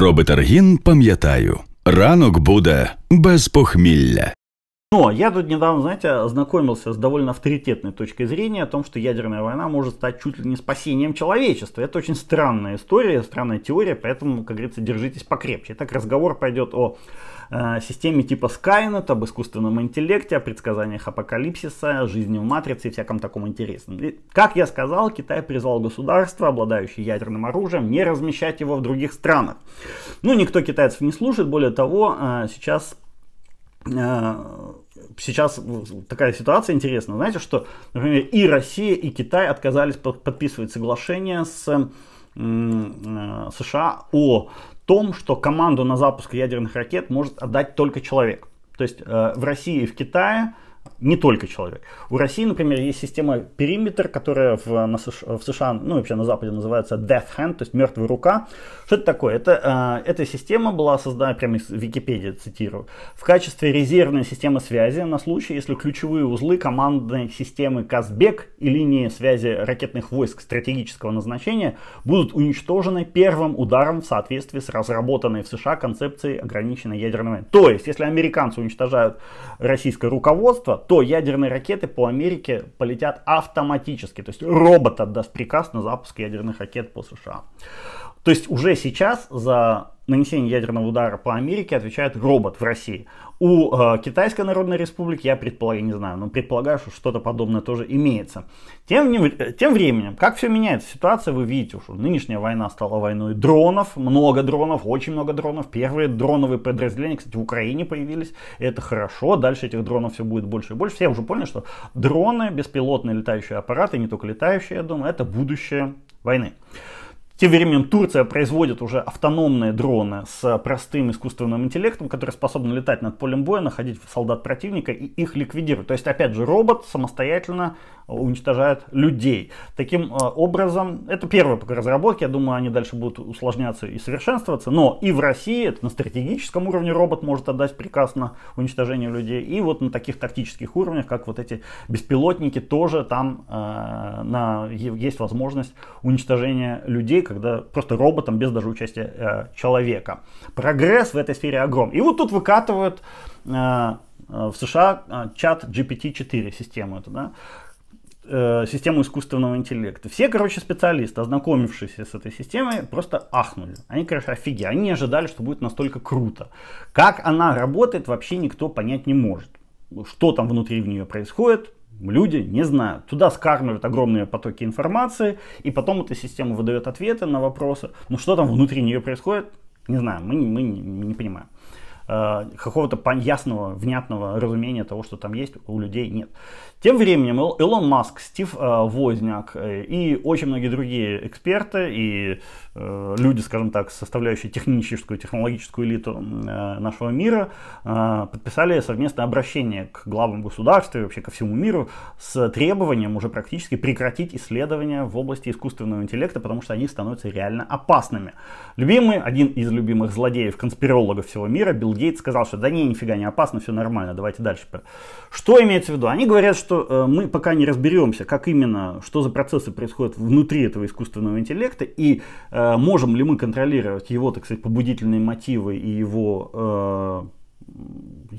про Бетаргін пам'ятаю, ранок буде без похмілля. Но ну, а я тут недавно, знаете, ознакомился с довольно авторитетной точкой зрения о том, что ядерная война может стать чуть ли не спасением человечества. Это очень странная история, странная теория, поэтому, как говорится, держитесь покрепче. Итак, разговор пойдет о Э, системе типа Skynet, об искусственном интеллекте, о предсказаниях апокалипсиса, жизни в матрице и всяком таком интересном. И, как я сказал, Китай призвал государства, обладающие ядерным оружием, не размещать его в других странах. Ну, никто китайцев не слушает, более того, э, сейчас э, сейчас такая ситуация интересная. Знаете, что, например, и Россия, и Китай отказались подписывать соглашение с США о том, что команду на запуск ядерных ракет может отдать только человек. То есть э, в России и в Китае не только человек. У России, например, есть система периметр, которая в, на США, в США, ну вообще на Западе называется death hand, то есть мертвая рука. Что это такое? Это, э, эта система была создана, прямо из Википедии цитирую, в качестве резервной системы связи на случай, если ключевые узлы командной системы Казбек и линии связи ракетных войск стратегического назначения будут уничтожены первым ударом в соответствии с разработанной в США концепцией ограниченной ядерной войны. То есть, если американцы уничтожают российское руководство, пространства, то ядерные ракеты по Америке полетят автоматически. То есть робот отдаст приказ на запуск ядерных ракет по США. То есть уже сейчас за нанесение ядерного удара по Америке отвечает робот в России. У э, Китайской Народной Республики, я предполагаю, не знаю, но предполагаю, что что-то подобное тоже имеется. Тем, не, э, тем временем, как все меняется ситуация, вы видите, что нынешняя война стала войной дронов, много дронов, очень много дронов. Первые дроновые подразделения, кстати, в Украине появились, это хорошо, дальше этих дронов все будет больше и больше. Все уже поняли, что дроны, беспилотные летающие аппараты, не только летающие, я думаю, это будущее войны тем временем Турция производит уже автономные дроны с э, простым искусственным интеллектом, которые способны летать над полем боя, находить солдат противника и их ликвидировать. То есть, опять же, робот самостоятельно уничтожает людей. Таким э, образом, это первые пока разработки, я думаю, они дальше будут усложняться и совершенствоваться, но и в России это на стратегическом уровне робот может отдать приказ на уничтожение людей, и вот на таких тактических уровнях, как вот эти беспилотники, тоже там э, на, есть возможность уничтожения людей, когда просто роботом без даже участия э, человека. Прогресс в этой сфере огром. И вот тут выкатывают э, э в США э, чат GPT-4 систему эту, да, э, систему искусственного интеллекта. Все, короче, специалисты, ознакомившиеся с этой системой, просто ахнули. Они, короче, офиги Они не ожидали, что будет настолько круто. Как она работает, вообще никто понять не может. Что там внутри в нее происходит, люди не знают. Туда скармливают огромные потоки информации, и потом эта система выдает ответы на вопросы. Но ну, что там внутри нее происходит, не знаю, мы, мы, мы не понимаем. Э, какого-то ясного, внятного разумения того, что там есть, у людей нет. Тем временем Илон Маск, Стив э, Возняк э, и очень многие другие эксперты и э, люди, скажем так, составляющие техническую, технологическую элиту нашего мира, подписали совместное обращение к главам государств и вообще ко всему миру с требованием уже практически прекратить исследования в области искусственного интеллекта, потому что они становятся реально опасными. Любимый, один из любимых злодеев, конспирологов всего мира, Билл Гейтс сказал, что да не, нифига не опасно, все нормально, давайте дальше. Что имеется в виду? Они говорят, что что э, мы пока не разберемся, как именно, что за процессы происходят внутри этого искусственного интеллекта и э, можем ли мы контролировать его, так сказать, побудительные мотивы и его э,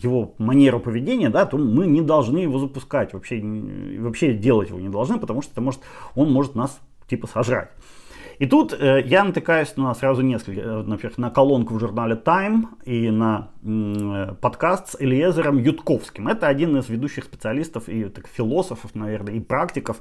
его манеру поведения, да, то мы не должны его запускать, вообще, вообще делать его не должны, потому что это может, он может нас типа сожрать. И тут э, я натыкаюсь на сразу несколько, э, во на колонку в журнале Time и на э, подкаст с Элиезером Ютковским. Это один из ведущих специалистов и так, философов, наверное, и практиков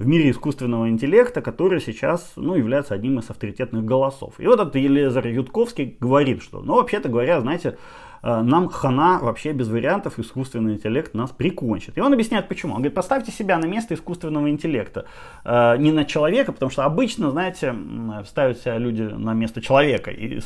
в мире искусственного интеллекта, который сейчас ну, является одним из авторитетных голосов. И вот этот Элиезер Ютковский говорит, что, ну, вообще-то говоря, знаете, Э, нам хана вообще без вариантов, искусственный интеллект нас прикончит. И он объясняет почему. Он говорит, поставьте себя на место искусственного интеллекта, э, не на человека, потому что обычно, знаете, ставят себя люди на место человека и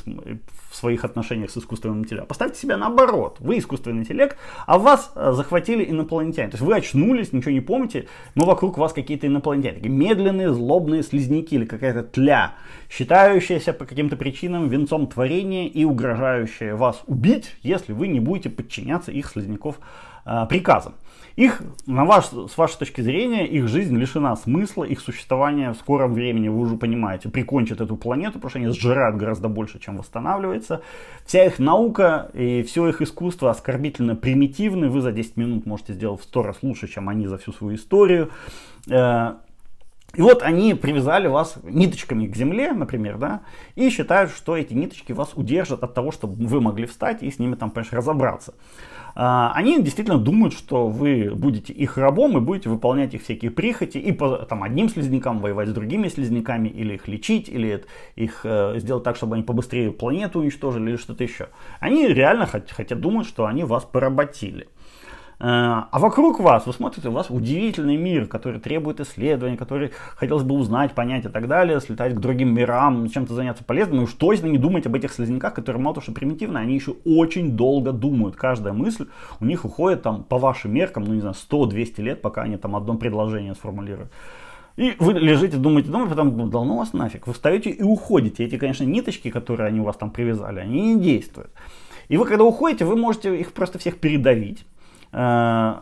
в своих отношениях с искусственным интеллектом. А поставьте себя наоборот. Вы искусственный интеллект, а вас э, захватили инопланетяне. То есть вы очнулись, ничего не помните, но вокруг вас какие-то инопланетяне. Такие медленные, злобные слизняки или какая-то тля, считающаяся по каким-то причинам венцом творения и угрожающая вас убить, если вы не будете подчиняться их слезняков э, а, приказам. Их, на ваш, с вашей точки зрения, их жизнь лишена смысла, их существование в скором времени, вы уже понимаете, прикончит эту планету, потому что они сжирают гораздо больше, чем восстанавливается. Вся их наука и все их искусство оскорбительно примитивны, вы за 10 минут можете сделать в 100 раз лучше, чем они за всю свою историю. Э, и вот они привязали вас ниточками к земле, например, да, и считают, что эти ниточки вас удержат от того, чтобы вы могли встать и с ними там, понимаешь, разобраться. А, они действительно думают, что вы будете их рабом и будете выполнять их всякие прихоти и по там, одним слизнякам воевать с другими слизняками, или их лечить, или их э, сделать так, чтобы они побыстрее планету уничтожили, или что-то еще. Они реально хотят, хотят думать, что они вас поработили. Э, а вокруг вас, вы смотрите, у вас удивительный мир, который требует исследований, который хотелось бы узнать, понять и так далее, слетать к другим мирам, чем-то заняться полезным. И уж точно не думать об этих слизняках, которые мало того, что примитивны, они еще очень долго думают. Каждая мысль у них уходит там по вашим меркам, ну не знаю, 100-200 лет, пока они там одно предложение сформулируют. И вы лежите, думаете, думаете, потом, «Ну, да ну вас нафиг. Вы встаете и уходите. Эти, конечно, ниточки, которые они у вас там привязали, они не действуют. И вы, когда уходите, вы можете их просто всех передавить. Э,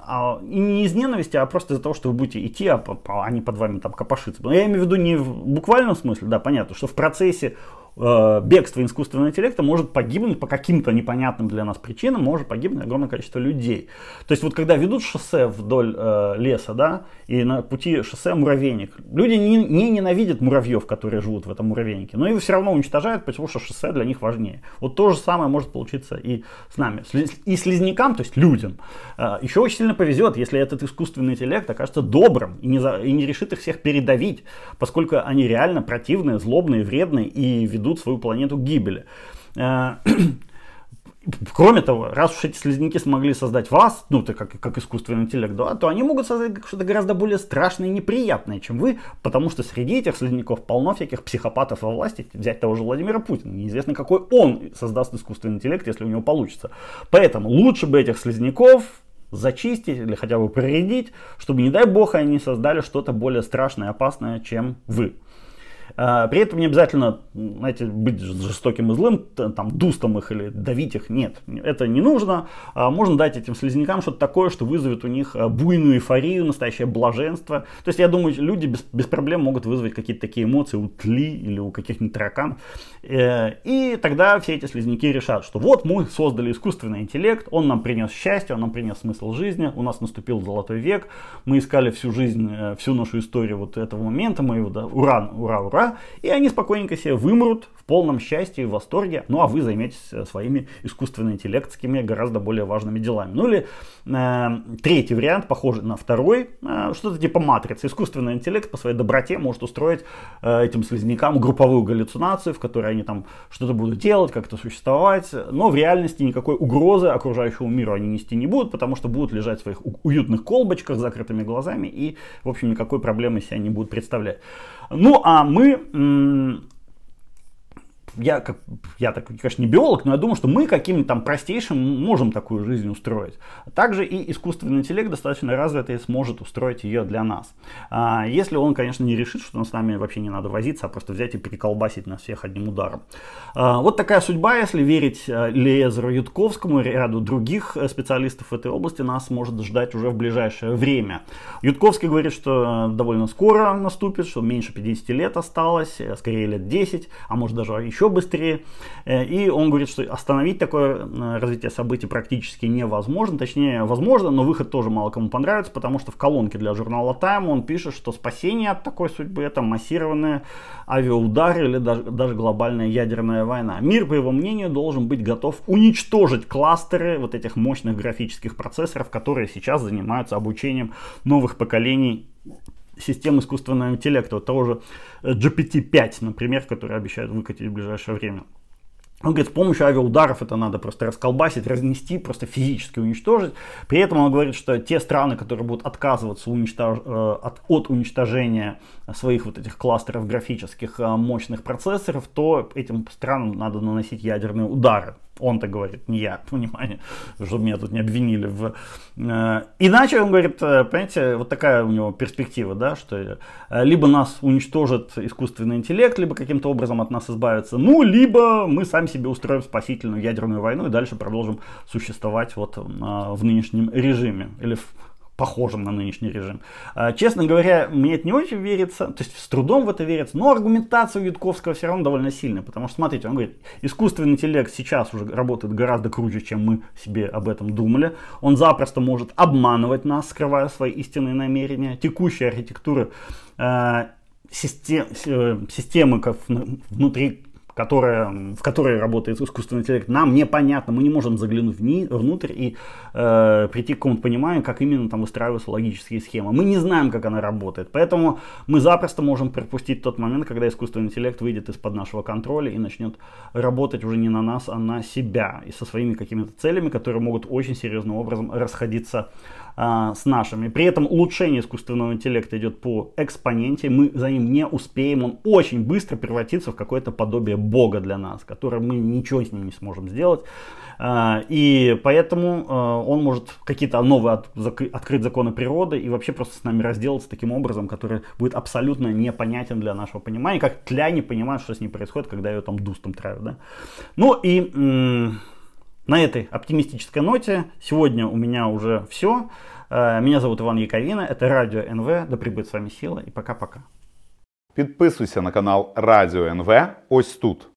а и не из ненависти, а просто из-за того, что вы будете идти, а они под вами там копошиться. Я имею в виду не в буквальном смысле, да, понятно, что в процессе Э, бегство искусственного интеллекта может погибнуть по каким-то непонятным для нас причинам, может погибнуть огромное количество людей. То есть вот когда ведут шоссе вдоль э, леса, да, и на пути шоссе муравейник, люди не, не ненавидят муравьев, которые живут в этом муравейнике, но его все равно уничтожают, потому что шоссе для них важнее. Вот то же самое может получиться и с нами, и слизнякам, то есть людям. Э, еще очень сильно повезет, если этот искусственный интеллект окажется добрым и не, за, и не решит их всех передавить, поскольку они реально противные, злобные, вредные и ведут ведут свою планету к гибели. Э, кроме того, раз уж эти слизняки смогли создать вас, ну, так как, как искусственный интеллект, да, то они могут создать что-то гораздо более страшное и неприятное, чем вы, потому что среди этих слизняков полно всяких психопатов во власти, взять того же Владимира Путина, неизвестно какой он создаст искусственный интеллект, если у него получится. Поэтому лучше бы этих слизняков зачистить или хотя бы проредить, чтобы, не дай бог, они создали что-то более страшное и опасное, чем вы. А, при этом не обязательно, знаете, быть жестоким и злым, там, дустом их или давить их. Нет, это не нужно. А, можно дать этим слизнякам что-то такое, что вызовет у них а, буйную эйфорию, настоящее блаженство. То есть, я думаю, люди без, без проблем могут вызвать какие-то такие эмоции у тли или у каких-нибудь тараканов. Э, и тогда все эти слизняки решат, что вот мы создали искусственный интеллект, он нам принес счастье, он нам принес смысл жизни, у нас наступил золотой век, мы искали всю жизнь, э, всю нашу историю вот этого момента, мы его, да, ура, ура, ура, ура, и они спокойненько себе вымрут в полном счастье и восторге, ну а вы займетесь э, своими искусственно-интеллектскими гораздо более важными делами. Ну или э, третий вариант, похожий на второй, э, что-то типа матрицы. Искусственный интеллект по своей доброте может устроить э, этим слизнякам групповую галлюцинацию, в которой они там что-то будут делать, как-то существовать, но в реальности никакой угрозы окружающему миру они нести не будут, потому что будут лежать в своих уютных колбочках с закрытыми глазами и, в общем, никакой проблемы себя не будут представлять. Ну а мы мы я, как, я так, конечно, не биолог, но я думаю, что мы каким-то там простейшим можем такую жизнь устроить. Также и искусственный интеллект достаточно развитый сможет устроить ее для нас. А, если он, конечно, не решит, что нам с нами вообще не надо возиться, а просто взять и переколбасить нас всех одним ударом. А, вот такая судьба, если верить э, Лезеру Ютковскому и ряду других э, специалистов в этой области, нас может ждать уже в ближайшее время. Ютковский говорит, что довольно скоро наступит, что меньше 50 лет осталось, э, скорее лет 10, а может даже еще еще быстрее. Э, и он говорит, что остановить такое э, развитие событий практически невозможно. Точнее, возможно, но выход тоже мало кому понравится, потому что в колонке для журнала Time он пишет, что спасение от такой судьбы это массированные авиаудары или даже, даже глобальная ядерная война. Мир, по его мнению, должен быть готов уничтожить кластеры вот этих мощных графических процессоров, которые сейчас занимаются обучением новых поколений систем искусственного интеллекта, вот того же э, GPT-5, например, который обещают выкатить в ближайшее время. Он говорит, с помощью авиаударов это надо просто расколбасить, разнести, просто физически уничтожить. При этом он говорит, что те страны, которые будут отказываться уничтож... Э, от, от уничтожения своих вот этих кластеров графических э, мощных процессоров, то этим странам надо наносить ядерные удары. Он-то говорит, не я, понимание, чтобы меня тут не обвинили. В... Э, иначе он говорит, э, понимаете, вот такая у него перспектива, да, что э, либо нас уничтожит искусственный интеллект, либо каким-то образом от нас избавится, ну, либо мы сами себе устроим спасительную ядерную войну и дальше продолжим существовать вот в нынешнем режиме или в похожим на нынешний режим. А, честно говоря, мне это не очень верится, то есть с трудом в это верится, но аргументация у Ютковского все равно довольно сильная, потому что, смотрите, он говорит, искусственный интеллект сейчас уже работает гораздо круче, чем мы себе об этом думали, он запросто может обманывать нас, скрывая свои истинные намерения, текущая архитектура а, систем, э, системы, как внутри которая, в которой работает искусственный интеллект, нам непонятно, мы не можем заглянуть в внутрь и э, прийти к какому-то пониманию, как именно там выстраиваются логические схемы. Мы не знаем, как она работает, поэтому мы запросто можем пропустить тот момент, когда искусственный интеллект выйдет из-под нашего контроля и начнет работать уже не на нас, а на себя и со своими какими-то целями, которые могут очень серьезным образом расходиться а, с нашими. При этом улучшение искусственного интеллекта идет по экспоненте, мы за ним не успеем, он очень быстро превратится в какое-то подобие бога для нас, которое мы ничего с ним не сможем сделать. А, и поэтому а, он может какие-то новые от, зак, открыть законы природы и вообще просто с нами разделаться таким образом, который будет абсолютно непонятен для нашего понимания, как тля не понимают, что с ней происходит, когда ее там дустом травят. Да? Ну и... М- на этой оптимистической ноте сегодня у меня уже все. Э, меня зовут Иван Яковина, это Радио НВ. Да прибудет с вами сила и пока-пока. Подписывайся на канал Радио НВ. Ось тут.